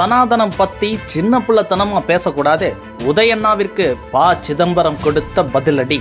சனாதனம் பத்தி சின்ன பிள்ளைத்தனமா பேசக்கூடாது உதயண்ணாவிற்கு பா சிதம்பரம் கொடுத்த பதிலடி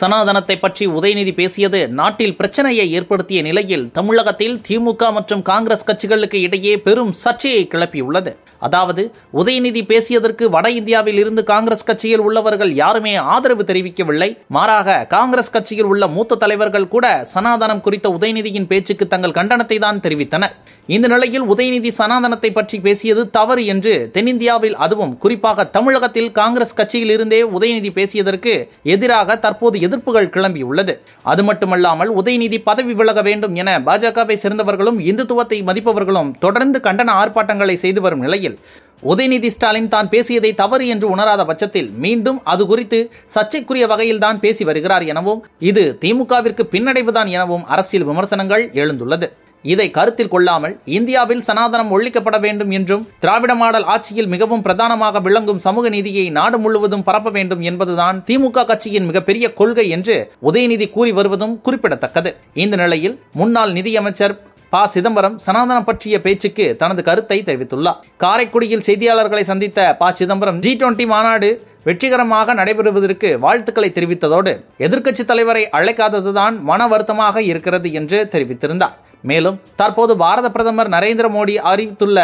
சனாதனத்தை பற்றி உதயநிதி பேசியது நாட்டில் பிரச்சனையை ஏற்படுத்திய நிலையில் தமிழகத்தில் திமுக மற்றும் காங்கிரஸ் கட்சிகளுக்கு இடையே பெரும் சர்ச்சையை கிளப்பியுள்ளது அதாவது உதயநிதி பேசியதற்கு வட இந்தியாவில் இருந்து காங்கிரஸ் கட்சியில் உள்ளவர்கள் யாருமே ஆதரவு தெரிவிக்கவில்லை மாறாக காங்கிரஸ் கட்சியில் உள்ள மூத்த தலைவர்கள் கூட சனாதனம் குறித்த உதயநிதியின் பேச்சுக்கு தங்கள் கண்டனத்தை தான் தெரிவித்தனர் இந்த நிலையில் உதயநிதி சனாதனத்தை பற்றி பேசியது தவறு என்று தென்னிந்தியாவில் அதுவும் குறிப்பாக தமிழகத்தில் காங்கிரஸ் கட்சியில் இருந்தே உதயநிதி பேசியதற்கு எதிராக தற்போது எதிர்ப்புகள் கிளம்பியுள்ளது அது மட்டுமல்லாமல் உதயநிதி பதவி விலக வேண்டும் என பாஜகவை சேர்ந்தவர்களும் இந்துத்துவத்தை மதிப்பவர்களும் தொடர்ந்து கண்டன ஆர்ப்பாட்டங்களை செய்து வரும் நிலையில் நிலையில் உதயநிதி ஸ்டாலின் தான் பேசியதை தவறு என்று உணராத பட்சத்தில் மீண்டும் அது குறித்து சர்ச்சைக்குரிய வகையில் தான் பேசி வருகிறார் எனவும் இது திமுகவிற்கு பின்னடைவுதான் எனவும் அரசியல் விமர்சனங்கள் எழுந்துள்ளது இதை கருத்தில் கொள்ளாமல் இந்தியாவில் சனாதனம் ஒழிக்கப்பட வேண்டும் என்றும் திராவிட மாடல் ஆட்சியில் மிகவும் பிரதானமாக விளங்கும் சமூக நீதியை நாடு முழுவதும் பரப்ப வேண்டும் என்பதுதான் திமுக கட்சியின் மிகப்பெரிய கொள்கை என்று உதயநிதி கூறி வருவதும் குறிப்பிடத்தக்கது இந்த நிலையில் முன்னாள் நிதியமைச்சர் பா சிதம்பரம் சனாதனம் பற்றிய பேச்சுக்கு தனது கருத்தை தெரிவித்துள்ளார் காரைக்குடியில் செய்தியாளர்களை சந்தித்த ப சிதம்பரம் ஜி டுவெண்டி மாநாடு வெற்றிகரமாக நடைபெறுவதற்கு வாழ்த்துக்களை தெரிவித்ததோடு எதிர்க்கட்சி தலைவரை அழைக்காததுதான் மன வருத்தமாக இருக்கிறது என்று தெரிவித்திருந்தார் மேலும் தற்போது பாரத பிரதமர் நரேந்திர மோடி அறிவித்துள்ள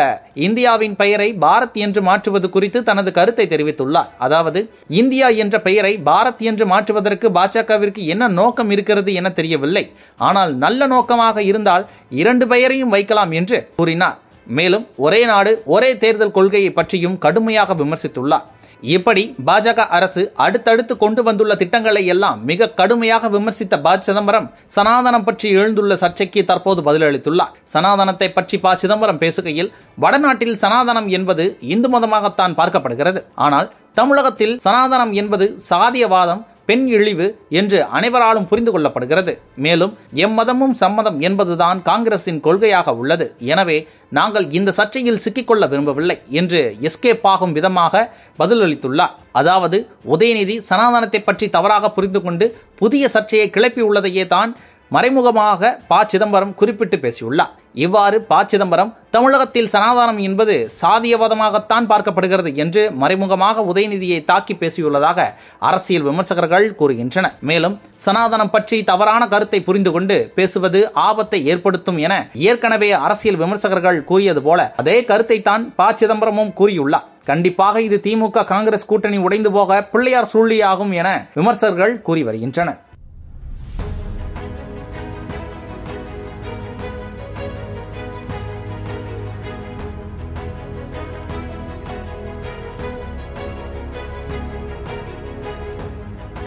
இந்தியாவின் பெயரை பாரத் என்று மாற்றுவது குறித்து தனது கருத்தை தெரிவித்துள்ளார் அதாவது இந்தியா என்ற பெயரை பாரத் என்று மாற்றுவதற்கு பாஜகவிற்கு என்ன நோக்கம் இருக்கிறது என தெரியவில்லை ஆனால் நல்ல நோக்கமாக இருந்தால் இரண்டு பெயரையும் வைக்கலாம் என்று கூறினார் மேலும் ஒரே நாடு ஒரே தேர்தல் கொள்கையை பற்றியும் கடுமையாக விமர்சித்துள்ளார் இப்படி பாஜக அரசு அடுத்தடுத்து கொண்டு வந்துள்ள திட்டங்களை எல்லாம் மிக கடுமையாக விமர்சித்த ப சிதம்பரம் சனாதனம் பற்றி எழுந்துள்ள சர்ச்சைக்கு தற்போது பதிலளித்துள்ளார் சனாதனத்தை பற்றி ப சிதம்பரம் பேசுகையில் வடநாட்டில் சனாதனம் என்பது இந்து மதமாகத்தான் பார்க்கப்படுகிறது ஆனால் தமிழகத்தில் சனாதனம் என்பது சாதியவாதம் பெண் இழிவு என்று அனைவராலும் புரிந்து கொள்ளப்படுகிறது மேலும் எம்மதமும் சம்மதம் என்பதுதான் காங்கிரசின் கொள்கையாக உள்ளது எனவே நாங்கள் இந்த சர்ச்சையில் சிக்கிக்கொள்ள விரும்பவில்லை என்று எஸ்கேப் ஆகும் விதமாக பதிலளித்துள்ளார் அதாவது உதயநிதி சனாதனத்தை பற்றி தவறாக புரிந்து கொண்டு புதிய சர்ச்சையை கிளப்பியுள்ளதையே தான் மறைமுகமாக ப சிதம்பரம் குறிப்பிட்டு பேசியுள்ளார் இவ்வாறு ப சிதம்பரம் தமிழகத்தில் சனாதனம் என்பது சாதியவாதமாகத்தான் பார்க்கப்படுகிறது என்று மறைமுகமாக உதயநிதியை தாக்கி பேசியுள்ளதாக அரசியல் விமர்சகர்கள் கூறுகின்றனர் மேலும் சனாதனம் பற்றி தவறான கருத்தை புரிந்து கொண்டு பேசுவது ஆபத்தை ஏற்படுத்தும் என ஏற்கனவே அரசியல் விமர்சகர்கள் கூறியது போல அதே கருத்தை தான் ப சிதம்பரமும் கூறியுள்ளார் கண்டிப்பாக இது திமுக காங்கிரஸ் கூட்டணி உடைந்து போக பிள்ளையார் சூழ்லியாகும் என விமர்சகர்கள் கூறி வருகின்றனர்